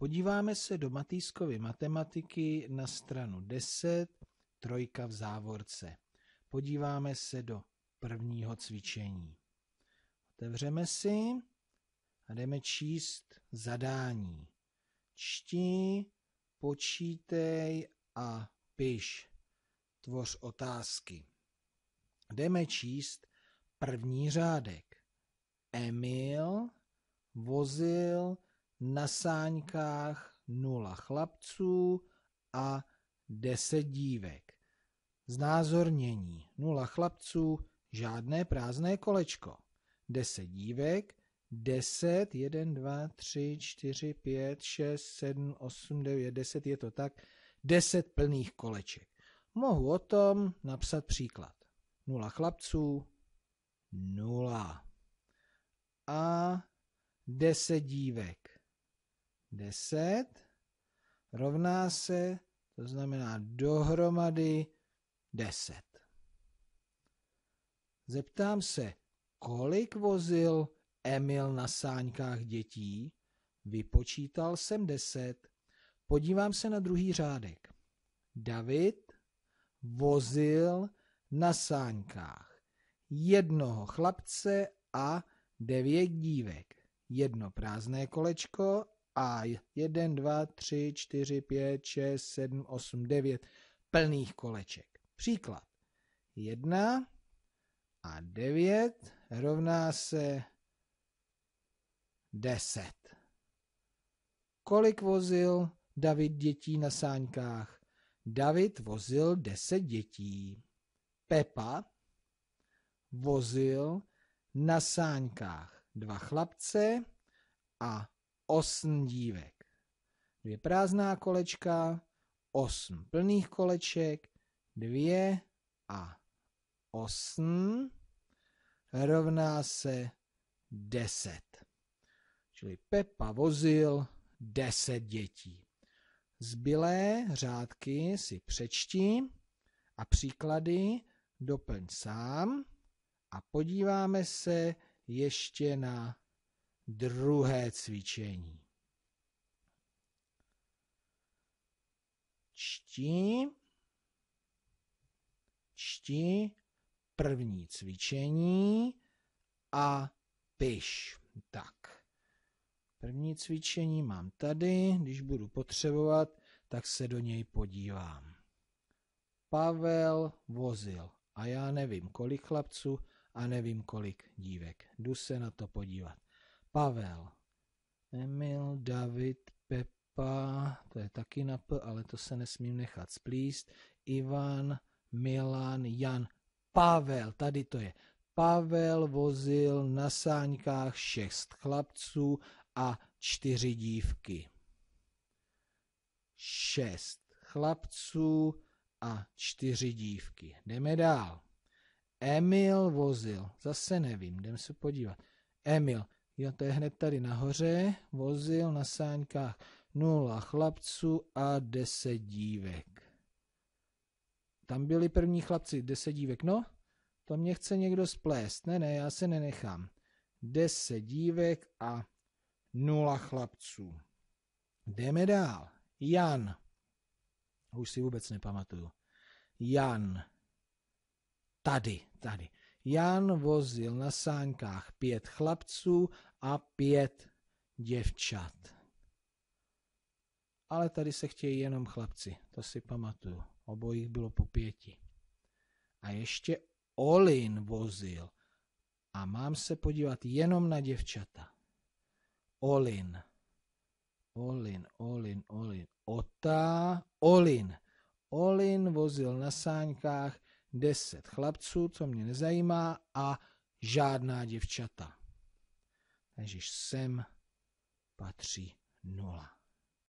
Podíváme se do Matýskovy matematiky na stranu 10, trojka v závorce. Podíváme se do prvního cvičení. Otevřeme si a jdeme číst zadání. Čti, počítej a piš. Tvoř otázky. Jdeme číst první řádek. Emil vozil na sáňkách nula chlapců a deset dívek. Znázornění nula chlapců, žádné prázdné kolečko. Deset dívek, 10, 1, 2, 3, 4, 5, 6, 7, 8, 9, 10, je to tak, 10 plných koleček. Mohu o tom napsat příklad. Nula chlapců, nula. A 10 dívek. 10 rovná se, to znamená dohromady 10. Zeptám se, kolik vozil Emil na sáňkách dětí? Vypočítal jsem 10. Podívám se na druhý řádek. David vozil na sáňkách jednoho chlapce a devět dívek. Jedno prázdné kolečko a 1, 2, 3, 4, 5, 6, 7, 8, 9 plných koleček. Příklad. 1 a 9 rovná se 10. Kolik vozil David dětí na sáňkách? David vozil 10 dětí. Pepa vozil na sáňkách dva chlapce a osm dívek. Dvě prázdná kolečka, osm plných koleček, dvě a osm rovná se deset. Čili Pepa vozil deset dětí. Zbylé řádky si přečti a příklady doplň sám a podíváme se ještě na Druhé cvičení. Čti, čti první cvičení a piš. Tak. První cvičení mám tady, když budu potřebovat, tak se do něj podívám. Pavel vozil a já nevím kolik chlapců a nevím kolik dívek. Jdu se na to podívat. Pavel. Emil, David, Pepa, to je taky na P, ale to se nesmím nechat splíst. Ivan, Milan, Jan, Pavel, tady to je. Pavel vozil na sáňkách šest chlapců a čtyři dívky. Šest chlapců a čtyři dívky. Jdeme dál. Emil vozil, zase nevím, jdem se podívat. Emil, Jo, to je hned tady nahoře. Vozil na sáňkách 0 chlapců a 10 dívek. Tam byli první chlapci, 10 dívek. No, to mě chce někdo splést. Ne, ne, já se nenechám. 10 dívek a 0 chlapců. Jdeme dál. Jan. Už si vůbec nepamatuju. Jan. Tady, tady. Jan vozil na sánkách pět chlapců a pět děvčat. Ale tady se chtějí jenom chlapci, to si pamatuju. Obojích bylo po pěti. A ještě Olin vozil. A mám se podívat jenom na děvčata. Olin. Olin, Olin, Olin. Ota, Olin. Olin vozil na sáňkách deset chlapců, co mě nezajímá, a žádná děvčata. Ježíš sem patří nula.